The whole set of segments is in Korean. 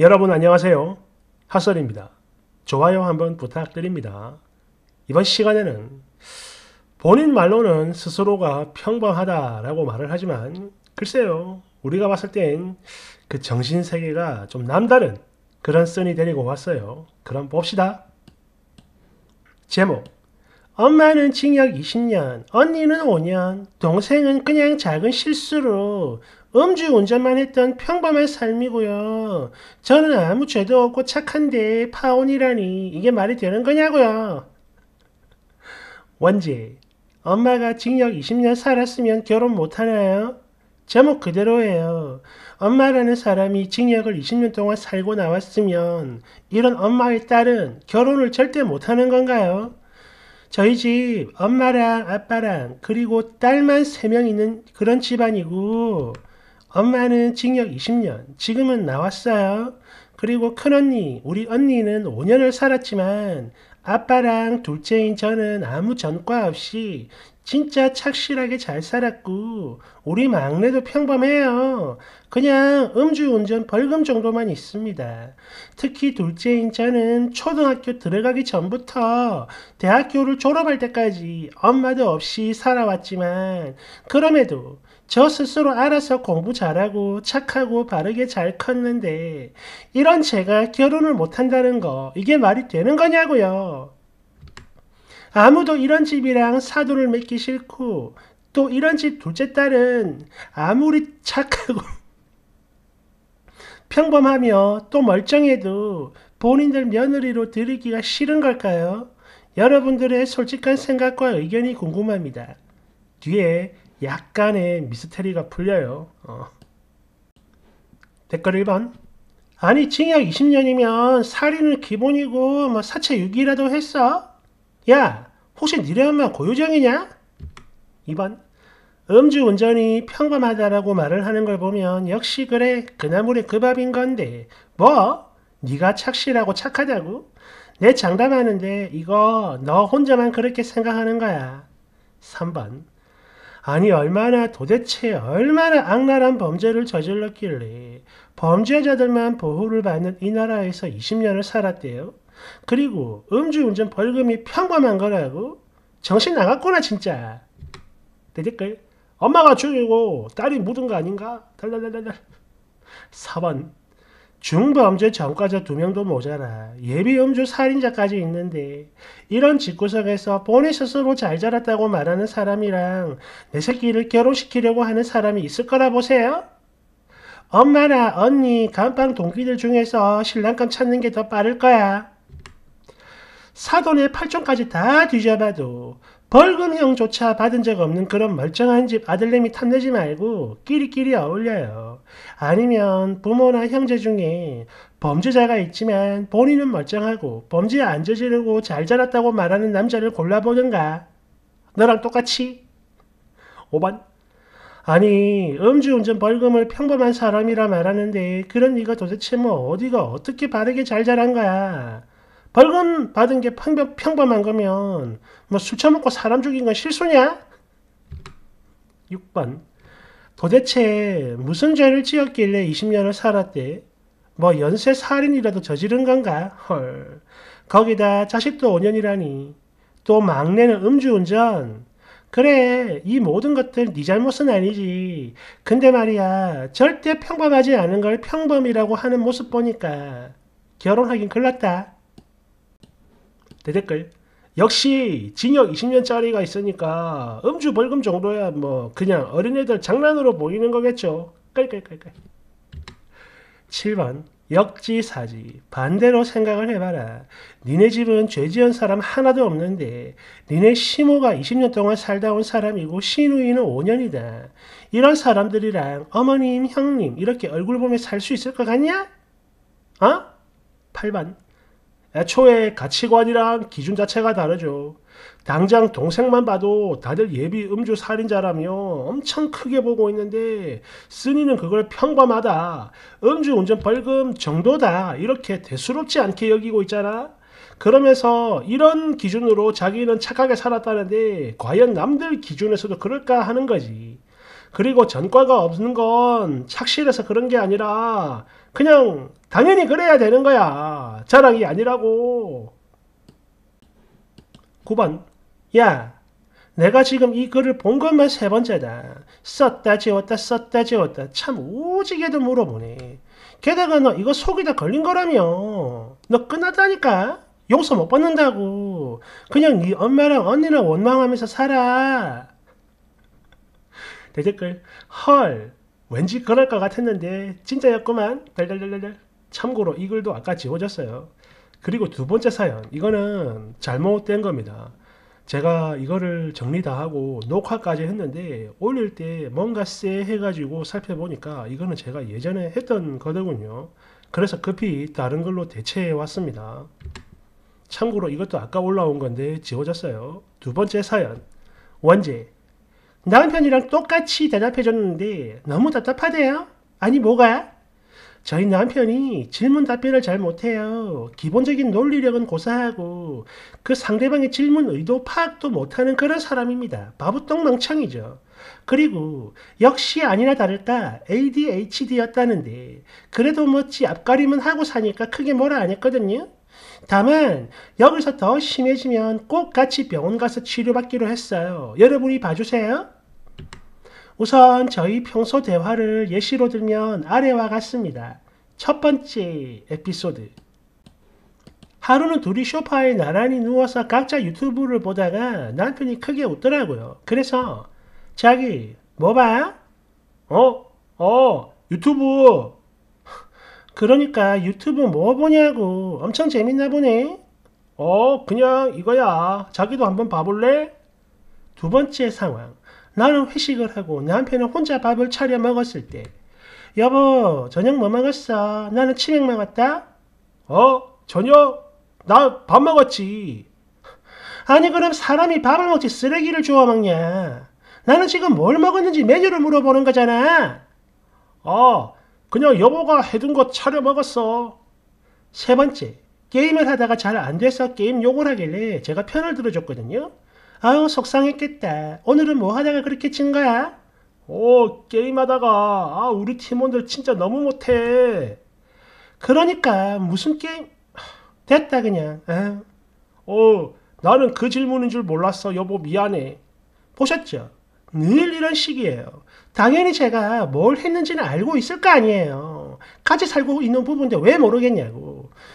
여러분 안녕하세요. 하설입니다 좋아요 한번 부탁드립니다. 이번 시간에는 본인 말로는 스스로가 평범하다라고 말을 하지만 글쎄요. 우리가 봤을 땐 그 정신세계가 좀 남다른 그런 썬이 데리고 왔어요. 그럼 봅시다. 제목 엄마는 징역 20년, 언니는 5년, 동생은 그냥 작은 실수로 음주 운전만 했던 평범한 삶이고요. 저는 아무 죄도 없고 착한데 파혼이라니 이게 말이 되는 거냐고요. 원제, 엄마가 징역 20년 살았으면 결혼 못하나요? 제목 그대로예요. 엄마라는 사람이 징역을 20년 동안 살고 나왔으면 이런 엄마의 딸은 결혼을 절대 못하는 건가요? 저희 집 엄마랑 아빠랑 그리고 딸만 3명 있는 그런 집안이고 엄마는 징역 20년, 지금은 나왔어요. 그리고 큰언니, 우리 언니는 5년을 살았지만 아빠랑 둘째인 저는 아무 전과 없이 진짜 착실하게 잘 살았고 우리 막내도 평범해요. 그냥 음주운전 벌금 정도만 있습니다. 특히 둘째인 자는 초등학교 들어가기 전부터 대학교를 졸업할 때까지 엄마도 없이 살아왔지만 그럼에도 저 스스로 알아서 공부 잘하고 착하고 바르게 잘 컸는데 이런 제가 결혼을 못한다는 거 이게 말이 되는 거냐고요. 아무도 이런 집이랑 사도를 맺기 싫고 또 이런 집 둘째 딸은 아무리 착하고 평범하며 또 멀쩡해도 본인들 며느리로 들이기가 싫은 걸까요? 여러분들의 솔직한 생각과 의견이 궁금합니다. 뒤에 약간의 미스테리가 풀려요. 어. 댓글 1번 아니 징역 20년이면 살인은 기본이고 뭐 사체 유기라도 했어? 야, 혹시 니네 엄마 고유정이냐? 2번. 음주운전이 평범하다라고 말을 하는 걸 보면 역시 그래, 그나물이그 밥인 건데. 뭐? 네가 착실하고 착하다고? 내 장담하는데 이거 너 혼자만 그렇게 생각하는 거야. 3번. 아니 얼마나 도대체 얼마나 악랄한 범죄를 저질렀길래 범죄자들만 보호를 받는 이 나라에서 20년을 살았대요. 그리고 음주운전 벌금이 평범한 거라고? 정신 나갔구나 진짜. 대댓글 엄마가 죽이고 딸이 묻은 거 아닌가? 달달달달 4번 중범죄 전과자 2명도 모자라 예비음주 살인자까지 있는데 이런 집구석에서 본인 스스로 잘 자랐다고 말하는 사람이랑 내 새끼를 결혼시키려고 하는 사람이 있을 거라 보세요? 엄마나 언니, 간방 동기들 중에서 신랑감 찾는 게 더 빠를 거야. 사돈의 팔촌까지 다 뒤져봐도 벌금형조차 받은 적 없는 그런 멀쩡한 집 아들내미 탐내지 말고 끼리끼리 어울려요. 아니면 부모나 형제 중에 범죄자가 있지만 본인은 멀쩡하고 범죄 안 저지르고 잘 자랐다고 말하는 남자를 골라보든가. 너랑 똑같이? 5번. 아니 음주운전 벌금을 평범한 사람이라 말하는데 그런 네가 도대체 뭐 어디가 어떻게 바르게 잘 자란 거야. 벌금 받은 게 평범, 평범한 거면 뭐 술 처먹고 사람 죽인 건 실수냐? 6번 도대체 무슨 죄를 지었길래 20년을 살았대? 뭐 연쇄 살인이라도 저지른 건가? 헐 거기다 자식도 5년이라니 또 막내는 음주운전 그래 이 모든 것들 네 잘못은 아니지 근데 말이야 절대 평범하지 않은 걸 평범이라고 하는 모습 보니까 결혼하긴 글렀다 대댓글 역시 징역 20년짜리가 있으니까 음주 벌금 정도야 뭐 그냥 어린애들 장난으로 보이는 거겠죠. 깔깔깔깔. 7번 역지사지 반대로 생각을 해봐라. 니네 집은 죄 지은 사람 하나도 없는데 니네 시모가 20년 동안 살다 온 사람이고 시누이는 5년이다. 이런 사람들이랑 어머님, 형님 이렇게 얼굴 보며 살 수 있을 것 같냐? 어? 8번 애초에 가치관이랑 기준 자체가 다르죠. 당장 동생만 봐도 다들 예비 음주 살인자라며 엄청 크게 보고 있는데 쓰니는 그걸 평범하다, 음주 운전 벌금 정도다 이렇게 대수롭지 않게 여기고 있잖아. 그러면서 이런 기준으로 자기는 착하게 살았다는데 과연 남들 기준에서도 그럴까 하는 거지. 그리고 전과가 없는 건 착실해서 그런 게 아니라 그냥 당연히 그래야 되는 거야. 자랑이 아니라고. 9번 야 내가 지금 이 글을 본 것만 세 번째다. 썼다 지웠다 썼다 지웠다 참 오지게도 물어보네. 게다가 너 이거 속이다 걸린 거라며. 너 끝났다니까. 용서 못 받는다고. 그냥 네 엄마랑 언니랑 원망하면서 살아. 대댓글 헐 왠지 그럴 것 같았는데 진짜였구만 달달달달달 참고로 이 글도 아까 지워졌어요 그리고 두 번째 사연 이거는 잘못된 겁니다 제가 이거를 정리 다 하고 녹화까지 했는데 올릴 때 뭔가 쎄 해가지고 살펴보니까 이거는 제가 예전에 했던 거더군요 그래서 급히 다른 걸로 대체해 왔습니다 참고로 이것도 아까 올라온 건데 지워졌어요 두 번째 사연 원제 남편이랑 똑같이 대답해 줬는데 너무 답답하대요. 아니 뭐가? 저희 남편이 질문 답변을 잘 못해요. 기본적인 논리력은 고사하고 그 상대방의 질문 의도 파악도 못하는 그런 사람입니다. 바보똥 망청이죠. 그리고 역시 아니나 다를까 ADHD였다는데 그래도 뭐지 앞가림은 하고 사니까 크게 뭐라 안 했거든요. 다만 여기서 더 심해지면 꼭 같이 병원 가서 치료받기로 했어요. 여러분이 봐주세요. 우선 저희 평소 대화를 예시로 들면 아래와 같습니다. 첫 번째 에피소드. 하루는 둘이 쇼파에 나란히 누워서 각자 유튜브를 보다가 남편이 크게 웃더라고요. 그래서 자기 뭐 봐? 어? 어? 유튜브. 그러니까 유튜브 뭐 보냐고. 엄청 재밌나 보네. 어, 그냥 이거야. 자기도 한번 봐볼래? 두 번째 상황. 나는 회식을 하고 남편은 혼자 밥을 차려 먹었을 때 여보 저녁 뭐 먹었어? 나는 치맥 먹었다? 어? 저녁? 나 밥 먹었지. 아니 그럼 사람이 밥을 먹지 쓰레기를 주워 먹냐? 나는 지금 뭘 먹었는지 메뉴를 물어보는 거잖아. 아, 그냥 여보가 해둔 거 차려 먹었어. 세 번째, 게임을 하다가 잘 안 돼서 게임 욕을 하길래 제가 편을 들어줬거든요. 아유 속상했겠다. 오늘은 뭐 하다가 그렇게 진 거야? 오 게임하다가 아 우리 팀원들 진짜 너무 못해. 그러니까 무슨 게임? 됐다 그냥. 아. 어 나는 그 질문인 줄 몰랐어 여보 미안해. 보셨죠? 늘 이런 식이에요. 당연히 제가 뭘 했는지는 알고 있을 거 아니에요. 같이 살고 있는 부분인데 왜 모르겠냐고.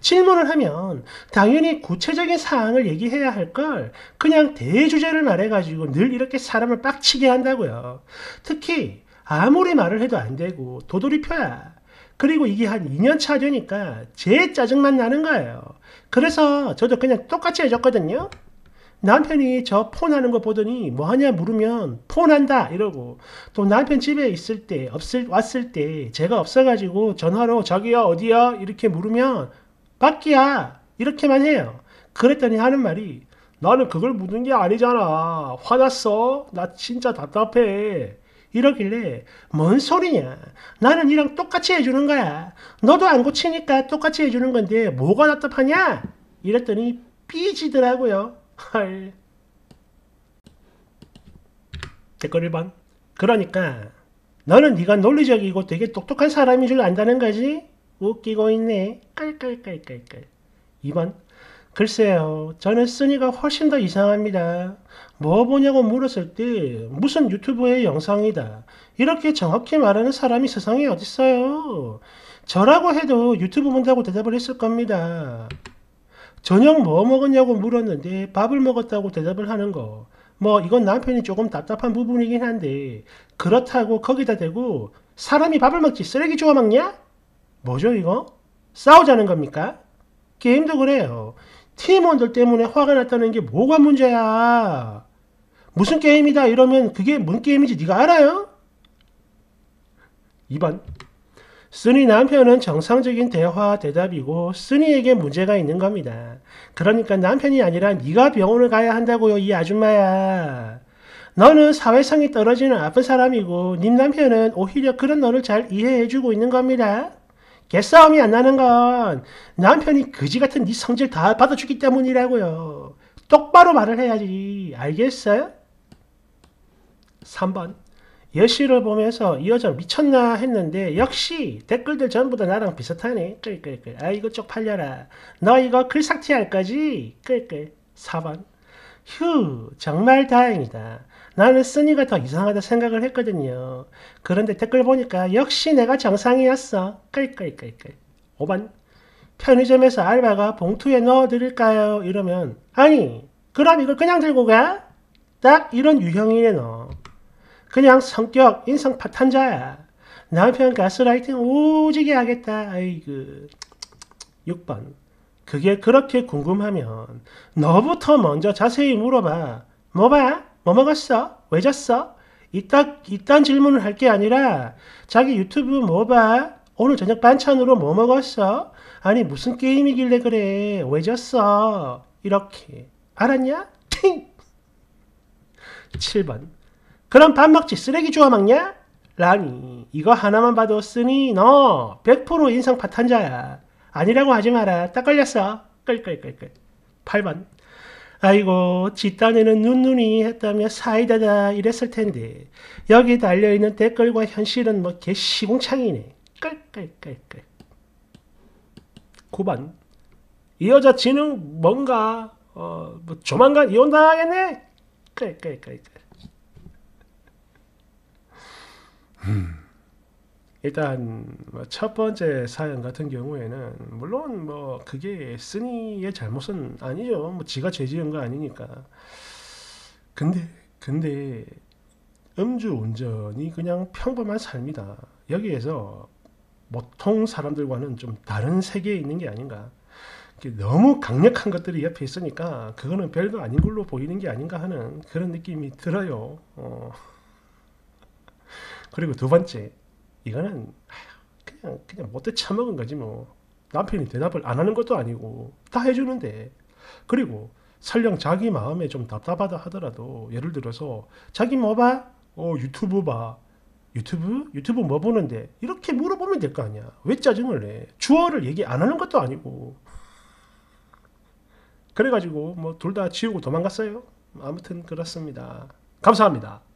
질문을 하면 당연히 구체적인 사항을 얘기해야 할 걸 그냥 대주제를 말해가지고 늘 이렇게 사람을 빡치게 한다고요. 특히 아무리 말을 해도 안 되고 도돌이표야. 그리고 이게 한 2년차 되니까 제 짜증만 나는 거예요. 그래서 저도 그냥 똑같이 해줬거든요. 남편이 저 폰하는 거 보더니 뭐하냐 물으면 폰한다 이러고 또 남편 집에 있을 때 없을 왔을 때 제가 없어가지고 전화로 저기요 어디요 이렇게 물으면 밖이야 이렇게만 해요. 그랬더니 하는 말이 나는 그걸 묻는 게 아니잖아. 화났어? 나 진짜 답답해. 이러길래 뭔 소리냐 나는 이랑 똑같이 해주는 거야 너도 안 고치니까 똑같이 해주는 건데 뭐가 답답하냐 이랬더니 삐지더라고요 헐 댓글 1번 그러니까 너는 네가 논리적이고 되게 똑똑한 사람인 줄 안다는 거지? 웃기고 있네 깔깔깔깔깔 2번 글쎄요 저는 쓰니가 훨씬 더 이상합니다 뭐 보냐고 물었을 때 무슨 유튜브의 영상이다 이렇게 정확히 말하는 사람이 세상에 어딨어요 저라고 해도 유튜브 본다고 대답을 했을 겁니다 저녁 뭐 먹었냐고 물었는데 밥을 먹었다고 대답을 하는 거. 뭐 이건 남편이 조금 답답한 부분이긴 한데 그렇다고 거기다 대고 사람이 밥을 먹지 쓰레기 주워 먹냐? 뭐죠 이거? 싸우자는 겁니까? 게임도 그래요. 팀원들 때문에 화가 났다는 게 뭐가 문제야? 무슨 게임이다 이러면 그게 뭔 게임인지 네가 알아요? 2번 쓰니 남편은 정상적인 대화 대답이고 쓰니에게 문제가 있는 겁니다. 그러니까 남편이 아니라 네가 병원을 가야 한다고요, 이 아줌마야. 너는 사회성이 떨어지는 아픈 사람이고 님 남편은 오히려 그런 너를 잘 이해해주고 있는 겁니다. 개싸움이 안 나는 건 남편이 그지 같은 네 성질 다 받아주기 때문이라고요. 똑바로 말을 해야지. 알겠어요? 3번. 여시를 보면서 이 여자 를 미쳤나 했는데 역시 댓글들 전부 다 나랑 비슷하네 끌끌끌 아 이거 쪽 팔려라 너 이거 글삭티할까지 끌끌 4번 휴 정말 다행이다 나는 쓰니가 더 이상하다 생각을 했거든요 그런데 댓글 보니까 역시 내가 정상이었어 끌끌 끌끌 5번 편의점에서 알바가 봉투에 넣어드릴까요? 이러면 아니 그럼 이걸 그냥 들고 가? 딱 이런 유형이네 너 그냥 성격, 인성 파탄자야. 남편 가스라이팅 오지게 하겠다. 아이고. 6번. 그게 그렇게 궁금하면 너부터 먼저 자세히 물어봐. 뭐 봐? 뭐 먹었어? 왜 잤어? 이딴, 이딴 질문을 할 게 아니라 자기 유튜브 뭐 봐? 오늘 저녁 반찬으로 뭐 먹었어? 아니 무슨 게임이길래 그래? 왜 졌어? 이렇게. 알았냐? 팅! 7번. 그럼 밥 먹지 쓰레기 주워 먹냐? 라니 이거 하나만 봐도 쓰니 너 100% 인성 파탄자야. 아니라고 하지 마라. 딱 걸렸어. 끌끌끌끌. 8번 아이고 집단에는 눈눈이 했다며 사이다다 이랬을 텐데 여기 달려있는 댓글과 현실은 뭐 개시공창이네. 끌끌끌끌. 9번 이 여자 지능 뭔가 어, 뭐 조만간 이혼당하겠네. 끌끌끌끌. 일단 뭐 첫 번째 사연 같은 경우에는 물론 뭐 그게 스니의 잘못은 아니죠. 뭐 지가 죄지은 거 아니니까. 근데 근데 음주 운전이 그냥 평범한 삶이다. 여기에서 보통 사람들과는 좀 다른 세계에 있는 게 아닌가. 너무 강력한 것들이 옆에 있으니까 그거는 별거 아닌 걸로 보이는 게 아닌가 하는 그런 느낌이 들어요. 어. 그리고 두 번째 이거는 그냥 그냥 못돼 처먹은 거지 뭐 남편이 대답을 안 하는 것도 아니고 다 해주는데 그리고 설령 자기 마음에 좀 답답하다 하더라도 예를 들어서 자기 뭐 봐? 어 유튜브 봐 유튜브? 유튜브 뭐 보는데? 이렇게 물어보면 될 거 아니야 왜 짜증을 내? 주어를 얘기 안 하는 것도 아니고 그래가지고 뭐 둘 다 지우고 도망갔어요 아무튼 그렇습니다 감사합니다